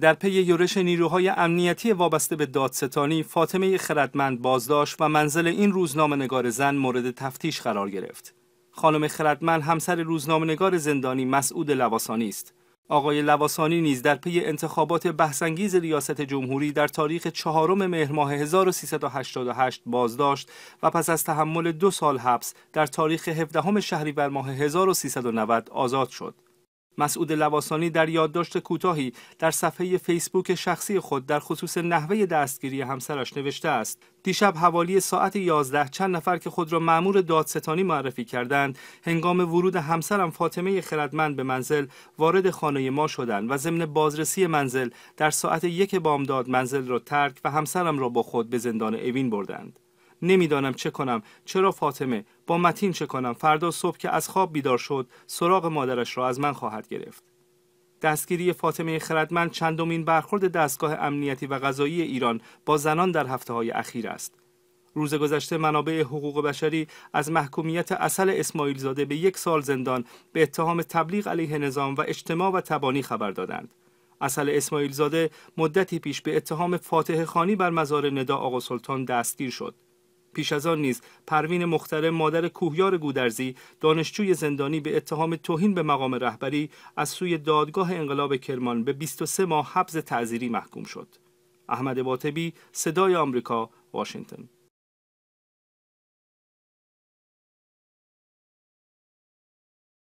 در پی یورش نیروهای امنیتی وابسته به دادستانی فاطمه خردمند بازداشت و منزل این نگار زن مورد تفتیش قرار گرفت. خانم خردمند همسر نگار زندانی مسعود لواسانی است. آقای لواسانی نیز در پی انتخابات بحثانگیز ریاست جمهوری در تاریخ چهارم مهر ماه 1388 بازداشت و پس از تحمل دو سال حبس در تاریخ 17 شهریور ماه 1390 آزاد شد. مسعود لواسانی در یادداشت کوتاهی در صفحه فیسبوک شخصی خود در خصوص نحوه دستگیری همسرش نوشته است دیشب حوالی ساعت 11 چند نفر که خود را مأمور دادستانی معرفی کردند هنگام ورود همسرم فاطمه خردمند به منزل وارد خانه ما شدند و ضمن بازرسی منزل در ساعت یک بامداد منزل را ترک و همسرم را با خود به زندان اوین بردند نمیدانم چه کنم چرا فاطمه با متین چه کنم فردا صبح که از خواب بیدار شد سراغ مادرش را از من خواهد گرفت دستگیری فاطمه خردمند چندمین برخورد دستگاه امنیتی و غذایی ایران با زنان در هفته های اخیر است روز گذشته منابع حقوق بشری از محکومیت اصل اسماعیل زاده به یک سال زندان به اتهام تبلیغ علیه نظام و اجتماع و تبانی خبر دادند. اصل اسماعیل زاده مدتی پیش به اتهام فاتح خانی بر مزار ندا آقا سلطان دستگیر شد. پیش از آن نیز پروین مختره مادر کوهیار گودرزی دانشجوی زندانی به اتهام توهین به مقام رهبری از سوی دادگاه انقلاب کرمان به 23 ماه حبس تعزیری محکوم شد احمد باطبی صدای آمریکا واشنگتن